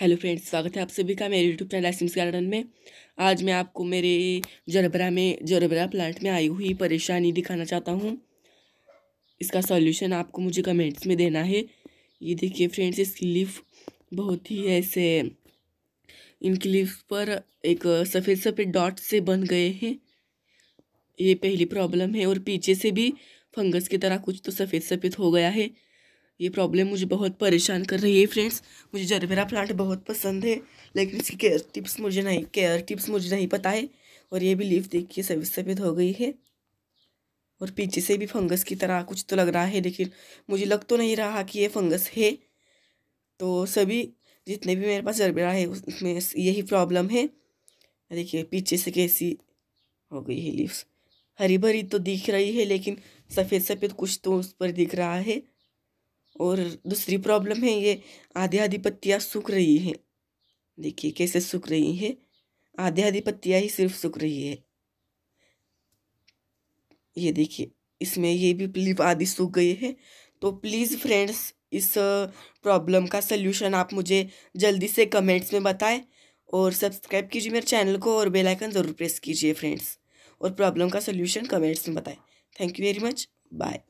hello friends स्वागत है आप सभी का मेरे यूट्यूब चैनल सिम्स गार्डन में आज मैं आपको मेरे जरबरा में जरबरा प्लांट में आई हुई परेशानी दिखाना चाहता हूँ इसका सॉल्यूशन आपको मुझे कमेंट्स में देना है ये देखिए फ्रेंड्स इसकी लीफ बहुत ही ऐसे इनकी लीफ पर एक सफ़ेद सफ़ेद डॉट से बन गए हैं ये पहली प्रॉब्लम है और पीछे से भी फंगस की तरह कुछ तो सफ़ेद सफ़ेद हो गया है ये प्रॉब्लम मुझे बहुत परेशान कर रही है फ्रेंड्स मुझे जरबेरा प्लांट बहुत पसंद है लेकिन इसकी केयर टिप्स मुझे नहीं केयर टिप्स मुझे नहीं पता है और ये भी लीफ देखिए सफेद सफेद हो गई है और पीछे से भी फंगस की तरह कुछ तो लग रहा है लेकिन मुझे लग तो नहीं रहा कि ये फंगस है तो सभी जितने भी मेरे पास जरबेरा है उसमें यही प्रॉब्लम है देखिए पीछे से कैसी हो गई है लीव्स हरी भरी तो दिख रही है लेकिन सफ़ेद सफ़ेद कुछ तो उस पर दिख रहा है और दूसरी प्रॉब्लम है ये आधी आधी पत्तियाँ सूख रही हैं देखिए कैसे सूख रही हैं आधी आधी पत्तियाँ ही सिर्फ सूख रही है ये देखिए इसमें ये भी प्लीप आधी सूख गई है तो प्लीज़ फ्रेंड्स इस प्रॉब्लम का सलूशन आप मुझे जल्दी से कमेंट्स में बताएं और सब्सक्राइब कीजिए मेरे चैनल को और बेल आइकन ज़रूर प्रेस कीजिए फ्रेंड्स और प्रॉब्लम का सलूशन कमेंट्स में बताएं thank you very much bye